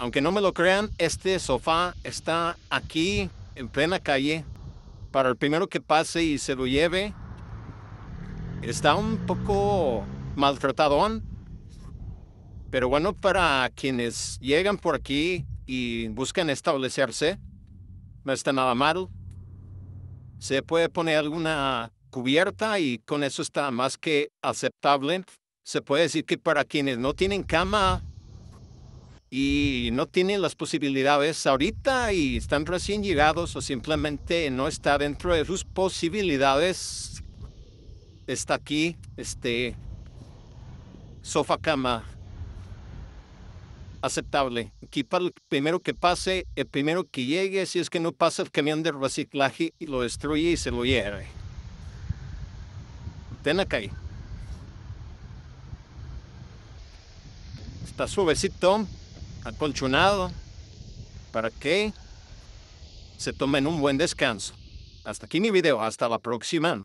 Aunque no me lo crean, este sofá está aquí en plena calle. Para el primero que pase y se lo lleve, está un poco maltratado. Pero bueno, para quienes llegan por aquí y buscan establecerse, no está nada mal. Se puede poner alguna cubierta y con eso está más que aceptable. Se puede decir que para quienes no tienen cama y no tienen las posibilidades ahorita y están recién llegados o simplemente no está dentro de sus posibilidades, está aquí, este sofá cama aceptable. Aquí para el primero que pase, el primero que llegue, si es que no pasa el camión de reciclaje y lo destruye y se lo hierve. Ten acá. Está suavecito acolchonado para que se tomen un buen descanso. Hasta aquí mi video, hasta la próxima.